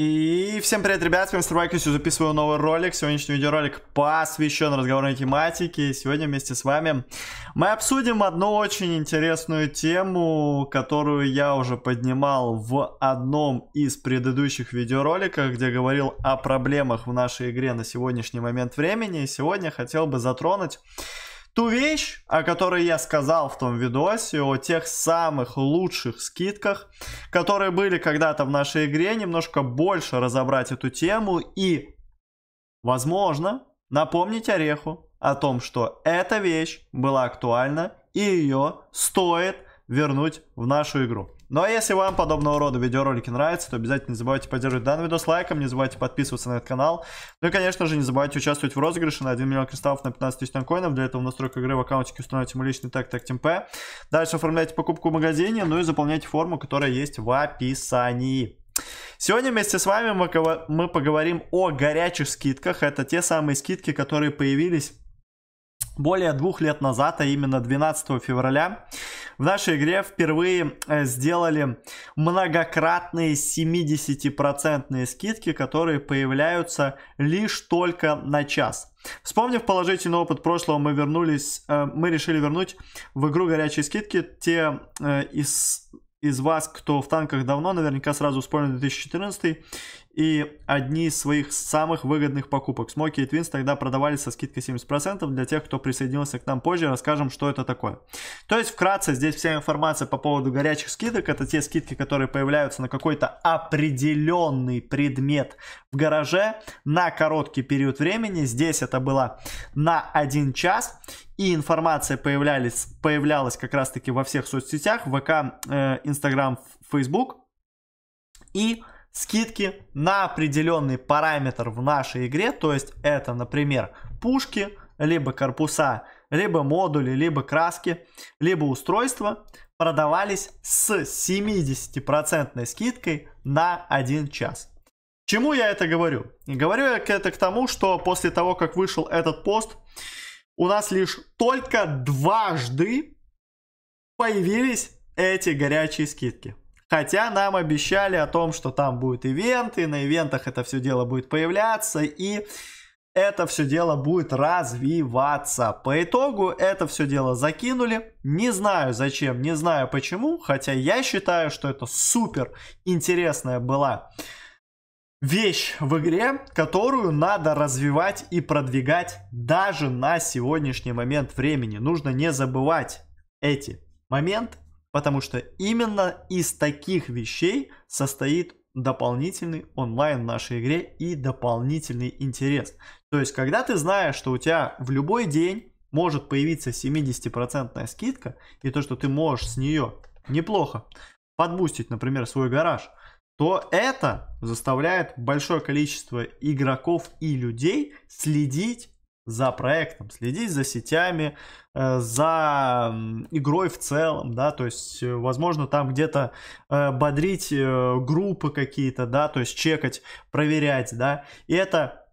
И всем привет, ребят, с вами Старбайкусю, записываю новый ролик. Сегодняшний видеоролик посвящен разговорной тематике. сегодня вместе с вами мы обсудим одну очень интересную тему, которую я уже поднимал в одном из предыдущих видеороликов, где говорил о проблемах в нашей игре на сегодняшний момент времени. И сегодня хотел бы затронуть ту вещь, о которой я сказал в том видосе, о тех самых лучших скидках, которые были когда-то в нашей игре, немножко больше разобрать эту тему и, возможно, напомнить Ореху о том, что эта вещь была актуальна и ее стоит вернуть в нашу игру. Ну а если вам подобного рода видеоролики нравятся, то обязательно не забывайте поддерживать данный видос лайком, не забывайте подписываться на этот канал. Ну и конечно же не забывайте участвовать в розыгрыше на 1 миллион кристаллов на 15 тысяч танкоинов. Для этого в настройках игры в аккаунтике установите мой личный тег TagTimP. Дальше оформляйте покупку в магазине, ну и заполняйте форму, которая есть в описании. Сегодня вместе с вами мы поговорим о горячих скидках. Это те самые скидки, которые появились более двух лет назад, а именно 12 февраля. В нашей игре впервые э, сделали многократные 70% скидки, которые появляются лишь только на час. Вспомнив положительный опыт прошлого, мы вернулись, э, мы решили вернуть в игру горячие скидки те э, из из вас, кто в танках давно, наверняка сразу вспомнил 2014 и одни из своих самых выгодных покупок. Смоки и Твинс тогда продавались со скидкой 70%. Для тех, кто присоединился к нам позже, расскажем, что это такое. То есть, вкратце, здесь вся информация по поводу горячих скидок. Это те скидки, которые появляются на какой-то определенный предмет в гараже на короткий период времени. Здесь это было на 1 час. И информация появлялась, появлялась как раз-таки во всех соцсетях. ВК, Инстаграм, э, Фейсбук И скидки на определенный параметр в нашей игре, то есть это, например, пушки, либо корпуса, либо модули, либо краски, либо устройства, продавались с 70% скидкой на 1 час. Чему я это говорю? Говорю я это к тому, что после того, как вышел этот пост, у нас лишь только дважды появились эти горячие скидки. Хотя нам обещали о том, что там будет ивенты, на ивентах это все дело будет появляться, и это все дело будет развиваться. По итогу это все дело закинули. Не знаю зачем, не знаю почему, хотя я считаю, что это супер интересная была вещь в игре, которую надо развивать и продвигать даже на сегодняшний момент времени. Нужно не забывать эти моменты. Потому что именно из таких вещей состоит дополнительный онлайн в нашей игре и дополнительный интерес. То есть, когда ты знаешь, что у тебя в любой день может появиться 70% скидка, и то, что ты можешь с нее неплохо подбустить, например, свой гараж, то это заставляет большое количество игроков и людей следить за проектом, следить за сетями, э, за игрой в целом, да, то есть, э, возможно, там где-то э, бодрить группы какие-то, да, то есть чекать, проверять, да, и это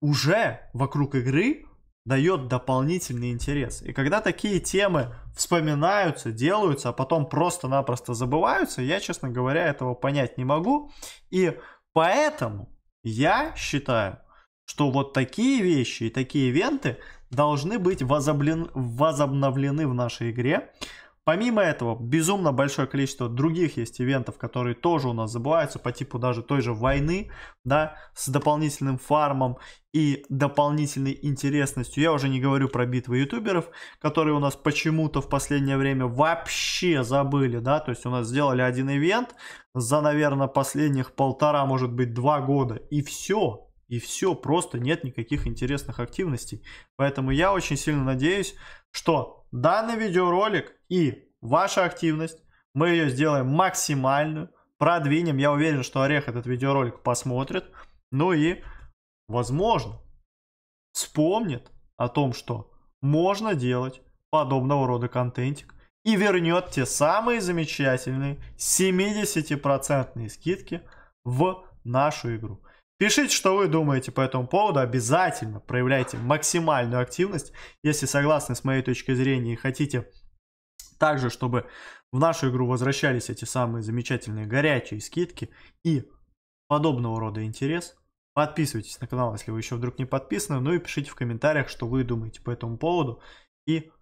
уже вокруг игры дает дополнительный интерес. И когда такие темы вспоминаются, делаются, а потом просто-напросто забываются, я, честно говоря, этого понять не могу. И поэтому я считаю, что вот такие вещи и такие ивенты должны быть возоблен... возобновлены в нашей игре. Помимо этого, безумно большое количество других есть ивентов, которые тоже у нас забываются, по типу даже той же войны, да, с дополнительным фармом и дополнительной интересностью. Я уже не говорю про битвы ютуберов, которые у нас почему-то в последнее время вообще забыли, да, то есть у нас сделали один ивент за, наверное, последних полтора, может быть, два года, и все, и все, просто нет никаких интересных активностей. Поэтому я очень сильно надеюсь, что данный видеоролик и ваша активность, мы ее сделаем максимальную, продвинем. Я уверен, что Орех этот видеоролик посмотрит. Ну и, возможно, вспомнит о том, что можно делать подобного рода контентик и вернет те самые замечательные 70% скидки в нашу игру. Пишите, что вы думаете по этому поводу. Обязательно проявляйте максимальную активность. Если согласны с моей точкой зрения и хотите также, чтобы в нашу игру возвращались эти самые замечательные горячие скидки и подобного рода интерес, подписывайтесь на канал, если вы еще вдруг не подписаны. Ну и пишите в комментариях, что вы думаете по этому поводу. И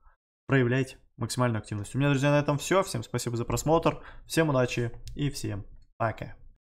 проявляйте максимальную активность. У меня, друзья, на этом все. Всем спасибо за просмотр. Всем удачи и всем пока.